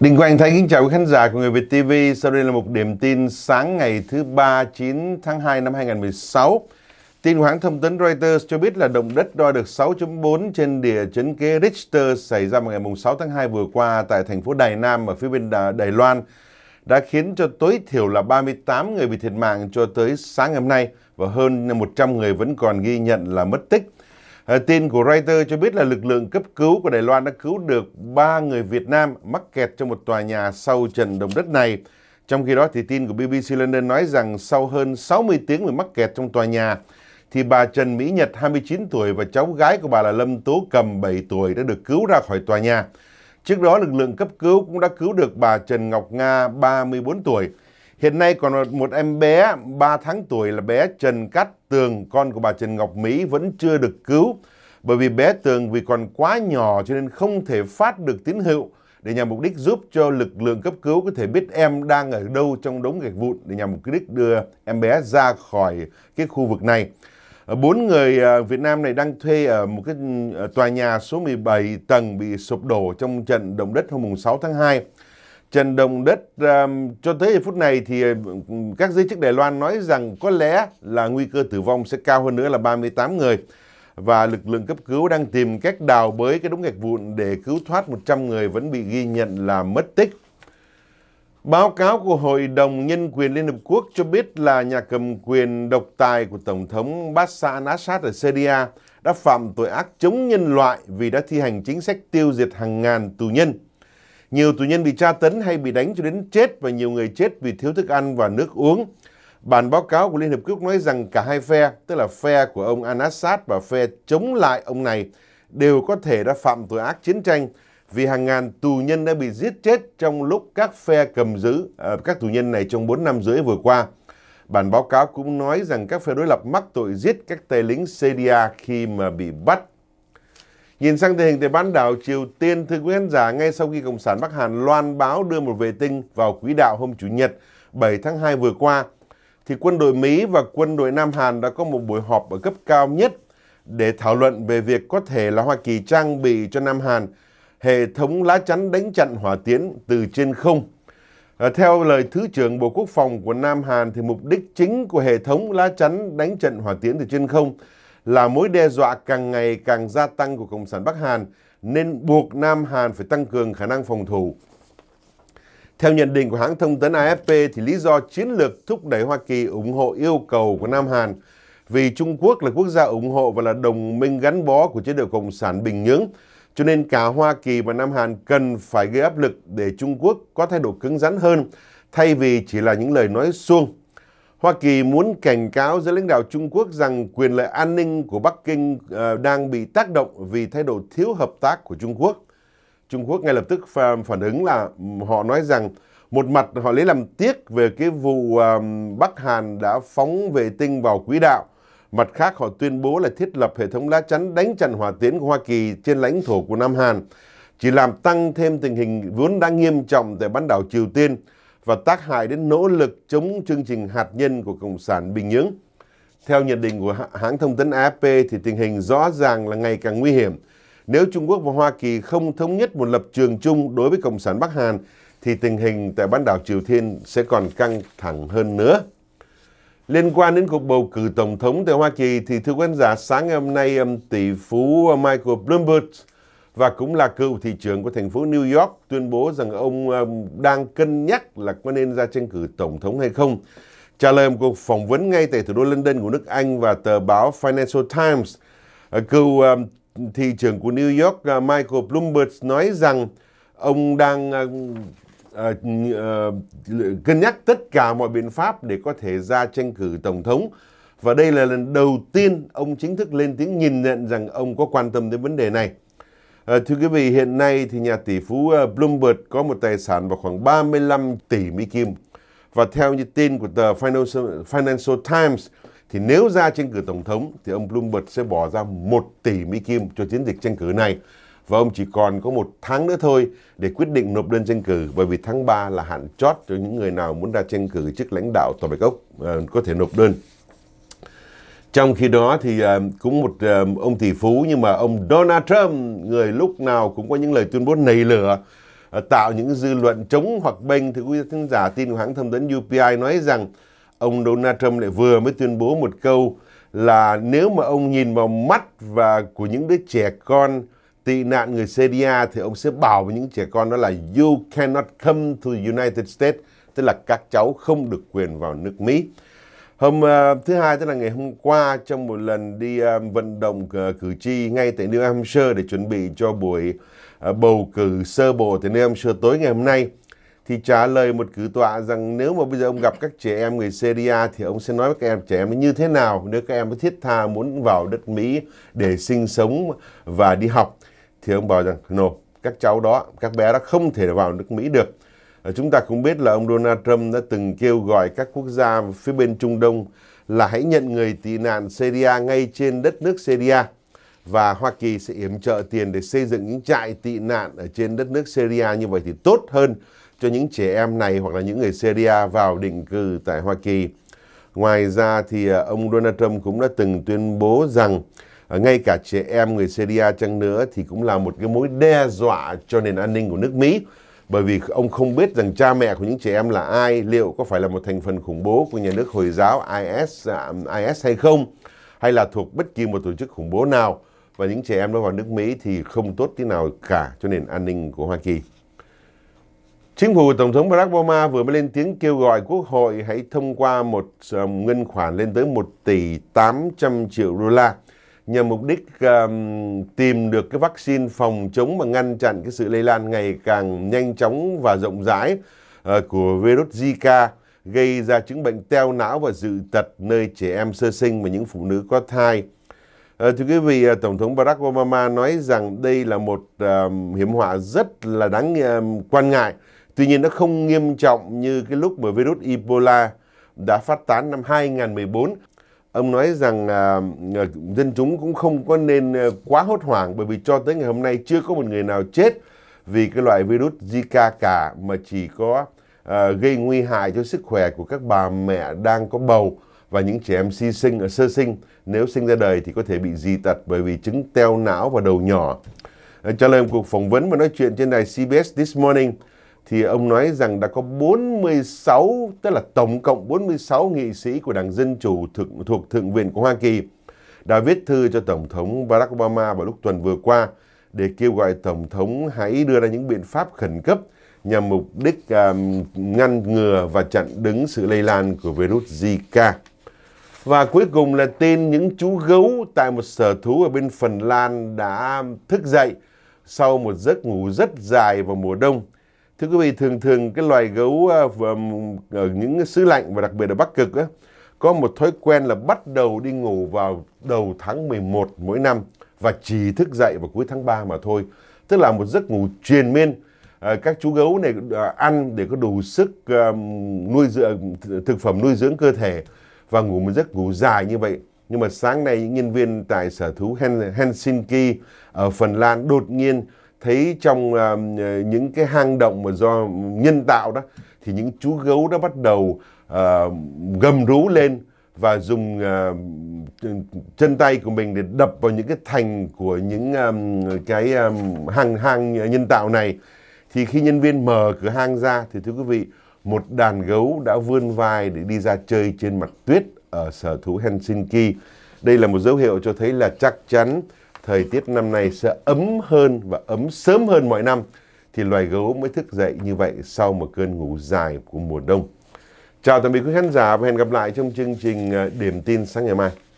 Đình Quang Thái kính chào quý khán giả của Người Việt TV. Sau đây là một điểm tin sáng ngày thứ ba 9 tháng 2 năm 2016. Tin của hãng thông tấn Reuters cho biết là động đất đo được 6.4 trên địa chấn kế Richter xảy ra vào ngày 6 tháng 2 vừa qua tại thành phố Đài Nam ở phía bên Đài Loan đã khiến cho tối thiểu là 38 người bị thiệt mạng cho tới sáng ngày hôm nay và hơn 100 người vẫn còn ghi nhận là mất tích. Ờ, tin của Reuters cho biết là lực lượng cấp cứu của Đài Loan đã cứu được 3 người Việt Nam mắc kẹt trong một tòa nhà sau trận động đất này. Trong khi đó thì tin của BBC London nói rằng sau hơn 60 tiếng bị mắc kẹt trong tòa nhà thì bà Trần Mỹ Nhật 29 tuổi và cháu gái của bà là Lâm Tú Cầm 7 tuổi đã được cứu ra khỏi tòa nhà. Trước đó lực lượng cấp cứu cũng đã cứu được bà Trần Ngọc Nga 34 tuổi Hiện nay còn một em bé 3 tháng tuổi là bé Trần Cát Tường, con của bà Trần Ngọc Mỹ vẫn chưa được cứu. Bởi vì bé Tường vì còn quá nhỏ cho nên không thể phát được tín hiệu để nhằm mục đích giúp cho lực lượng cấp cứu có thể biết em đang ở đâu trong đống gạch vụn để nhằm mục đích đưa em bé ra khỏi cái khu vực này. Ờ, bốn người ờ, Việt Nam này đang thuê ở một cái ờ, tòa nhà số 17 tầng bị sụp đổ trong trận động đất hôm 6 tháng 2. Trần Đồng Đất um, cho tới phút này thì à, các giới chức Đài Loan nói rằng có lẽ là nguy cơ tử vong sẽ cao hơn nữa là 38 người và lực lượng cấp cứu đang tìm cách đào bới cái đống gạch vụn để cứu thoát 100 người vẫn bị ghi nhận là mất tích. Báo cáo của Hội đồng Nhân quyền Liên Hợp Quốc cho biết là nhà cầm quyền độc tài của Tổng thống Bashar al-Assad ở Syria đã phạm tội ác chống nhân loại vì đã thi hành chính sách tiêu diệt hàng ngàn tù nhân. Nhiều tù nhân bị tra tấn hay bị đánh cho đến chết và nhiều người chết vì thiếu thức ăn và nước uống. Bản báo cáo của Liên hợp Quốc nói rằng cả hai phe, tức là phe của ông al và phe chống lại ông này, đều có thể đã phạm tội ác chiến tranh vì hàng ngàn tù nhân đã bị giết chết trong lúc các phe cầm giữ à, các tù nhân này trong 4 năm rưỡi vừa qua. Bản báo cáo cũng nói rằng các phe đối lập mắc tội giết các tay lính Syria khi mà bị bắt Nhìn sang tình hình tại bán đảo Triều Tiên, thưa quý khán giả, ngay sau khi Cộng sản Bắc Hàn loan báo đưa một vệ tinh vào quỹ đạo hôm Chủ nhật 7 tháng 2 vừa qua, thì quân đội Mỹ và quân đội Nam Hàn đã có một buổi họp ở cấp cao nhất để thảo luận về việc có thể là Hoa Kỳ trang bị cho Nam Hàn hệ thống lá chắn đánh chặn hỏa tiễn từ trên không. À, theo lời Thứ trưởng Bộ Quốc phòng của Nam Hàn thì mục đích chính của hệ thống lá chắn đánh chặn hỏa tiễn từ trên không là mối đe dọa càng ngày càng gia tăng của Cộng sản Bắc Hàn nên buộc Nam Hàn phải tăng cường khả năng phòng thủ. Theo nhận định của hãng thông tấn AFP thì lý do chiến lược thúc đẩy Hoa Kỳ ủng hộ yêu cầu của Nam Hàn vì Trung Quốc là quốc gia ủng hộ và là đồng minh gắn bó của chế độ Cộng sản Bình Nhưỡng cho nên cả Hoa Kỳ và Nam Hàn cần phải gây áp lực để Trung Quốc có thái độ cứng rắn hơn thay vì chỉ là những lời nói suông Hoa Kỳ muốn cảnh cáo giới lãnh đạo Trung Quốc rằng quyền lợi an ninh của Bắc Kinh ờ, đang bị tác động vì thái độ thiếu hợp tác của Trung Quốc. Trung Quốc ngay lập tức phản ứng là họ nói rằng một mặt họ lấy làm tiếc về cái vụ ờ, Bắc Hàn đã phóng vệ tinh vào quỹ đạo. Mặt khác họ tuyên bố là thiết lập hệ thống lá chắn đánh chặn hỏa tiến của Hoa Kỳ trên lãnh thổ của Nam Hàn, chỉ làm tăng thêm tình hình vốn đang nghiêm trọng tại bán đảo Triều Tiên và tác hại đến nỗ lực chống chương trình hạt nhân của Cộng sản Bình Nhưỡng. Theo nhận định của hãng thông tấn AFP thì tình hình rõ ràng là ngày càng nguy hiểm. Nếu Trung Quốc và Hoa Kỳ không thống nhất một lập trường chung đối với Cộng sản Bắc Hàn thì tình hình tại bán đảo Triều Tiên sẽ còn căng thẳng hơn nữa. Liên quan đến cuộc bầu cử Tổng thống tại Hoa Kỳ thì thưa quý khán giả, sáng ngày hôm nay tỷ phú Michael Bloomberg và cũng là cựu thị trưởng của thành phố New York tuyên bố rằng ông ờ, đang cân nhắc là có nên ra tranh cử tổng thống hay không. Trả lời một cuộc phỏng vấn ngay tại thủ đô London của nước Anh và tờ báo Financial Times, ờ, cựu ờ, thị trưởng của New York Michael Bloomberg nói rằng ông đang cân nhắc tất cả mọi biện pháp để có thể ra tranh cử tổng thống. Và đây là lần đầu tiên ông chính thức lên tiếng nhìn nhận rằng ông có quan tâm đến vấn đề này. Ờ, thưa quý vị, hiện nay thì nhà tỷ phú ờ, Bloomberg có một tài sản vào khoảng 35 tỷ Mỹ Kim. Và theo như tin của tờ Financial, Times, thì nếu ra tranh cử Tổng thống thì ông Bloomberg sẽ bỏ ra 1 tỷ Mỹ Kim cho chiến dịch tranh cử này. Và ông chỉ còn có một tháng nữa thôi để quyết định nộp đơn tranh cử bởi vì tháng 3 là hạn chót cho những người nào muốn ra tranh cử chức lãnh đạo Tòa Bạch Ốc có thể nộp đơn. Trong khi đó thì ờ, cũng một ờ, ông tỷ phú nhưng mà ông Donald Trump người lúc nào cũng có những lời tuyên bố nảy lửa ờ, tạo những dư luận chống hoặc bênh thì quý khán giả tin của hãng thông tấn UPI nói rằng ông Donald Trump lại vừa mới tuyên bố một câu là nếu mà ông nhìn vào mắt và của những đứa trẻ con tị nạn người Syria thì ông sẽ bảo với những trẻ con đó là you cannot come to the United States tức là các cháu không được quyền vào nước Mỹ. Hôm uh, thứ hai tức là ngày hôm qua trong một lần đi uh, vận động uh, cử tri ngay tại New Hampshire để chuẩn bị cho buổi uh, bầu cử sơ bộ tại New Hampshire tối ngày hôm nay thì trả lời một cử tọa rằng nếu mà bây giờ ông gặp các trẻ em người Syria thì ông sẽ nói với các em trẻ em như thế nào nếu các em có thiết tha muốn vào đất Mỹ để sinh sống và đi học thì ông bảo rằng no các cháu đó các bé đó không thể vào nước Mỹ được Ờ, chúng ta cũng biết là ông Donald Trump đã từng kêu gọi các quốc gia phía bên Trung Đông là hãy nhận người tị nạn Syria ngay trên đất nước Syria và Hoa Kỳ sẽ yểm trợ tiền để xây dựng những trại tị nạn ở trên đất nước Syria như vậy thì tốt hơn cho những trẻ em này hoặc là những người Syria vào định cư tại Hoa Kỳ. Ngoài ra thì ờ, ông Donald Trump cũng đã từng tuyên bố rằng ờ, ngay cả trẻ em người Syria chăng nữa thì cũng là một cái mối đe dọa cho nền an ninh của nước Mỹ bởi vì ông không biết rằng cha mẹ của những trẻ em là ai, liệu có phải là một thành phần khủng bố của nhà nước Hồi giáo IS, à, IS hay không, hay là thuộc bất kỳ một tổ chức khủng bố nào. Và những trẻ em đó vào nước Mỹ thì không tốt tí nào cả cho nền an ninh của Hoa Kỳ. Chính phủ của Tổng thống Barack Obama vừa mới lên tiếng kêu gọi Quốc hội hãy thông qua một um, ngân khoản lên tới 1 tỷ 800 triệu đô la nhằm mục đích um, tìm được cái vaccine phòng chống và ngăn chặn cái sự lây lan ngày càng nhanh chóng và rộng rãi uh, của virus Zika gây ra chứng bệnh teo não và dị tật nơi trẻ em sơ sinh và những phụ nữ có thai. Uh, thưa quý vị, uh, Tổng thống Barack Obama nói rằng đây là một uh, hiểm họa rất là đáng uh, quan ngại. Tuy nhiên nó không nghiêm trọng như cái lúc mà virus Ebola đã phát tán năm 2014 ông nói rằng à, à, dân chúng cũng không có nên à, quá hốt hoảng bởi vì cho tới ngày hôm nay chưa có một người nào chết vì cái loại virus Zika cả mà chỉ có à, gây nguy hại cho sức khỏe của các bà mẹ đang có bầu và những trẻ em si sinh ở à, sơ sinh nếu sinh ra đời thì có thể bị dị tật bởi vì chứng teo não và đầu nhỏ. À, trả lời một cuộc phỏng vấn và nói chuyện trên đài CBS This Morning, thì ông nói rằng đã có 46, tức là tổng cộng 46 nghị sĩ của Đảng Dân Chủ thuộc, thuộc Thượng viện của Hoa Kỳ đã viết thư cho Tổng thống Barack Obama vào lúc tuần vừa qua để kêu gọi Tổng thống hãy đưa ra những biện pháp khẩn cấp nhằm mục đích um, ngăn ngừa và chặn đứng sự lây lan của virus Zika. Và cuối cùng là tin những chú gấu tại một sở thú ở bên Phần Lan đã thức dậy sau một giấc ngủ rất dài vào mùa đông thưa quý vị thường thường cái loài gấu à, ở những xứ lạnh và đặc biệt ở Bắc Cực á, có một thói quen là bắt đầu đi ngủ vào đầu tháng 11 mỗi năm và chỉ thức dậy vào cuối tháng 3 mà thôi. Tức là một giấc ngủ triền miên. À, các chú gấu này à, ăn để có đủ sức nuôi dưỡng thực phẩm nuôi dưỡng cơ thể và ngủ một giấc ngủ dài như vậy. Nhưng mà sáng nay những nhân viên tại sở thú Helsinki ở Phần Lan đột nhiên thấy trong uh, những cái hang động mà do nhân tạo đó thì những chú gấu đã bắt đầu uh, gầm rú lên và dùng uh, chân tay của mình để đập vào những cái thành của những um, cái um, hang hang nhân tạo này thì khi nhân viên mở cửa hang ra thì thưa quý vị một đàn gấu đã vươn vai để đi ra chơi trên mặt tuyết ở sở thú Helsinki đây là một dấu hiệu cho thấy là chắc chắn thời tiết năm nay sẽ ấm hơn và ấm sớm hơn mọi năm thì loài gấu mới thức dậy như vậy sau một cơn ngủ dài của mùa đông. Chào tạm biệt quý khán giả và hẹn gặp lại trong chương trình ờ, Điểm tin sáng ngày mai.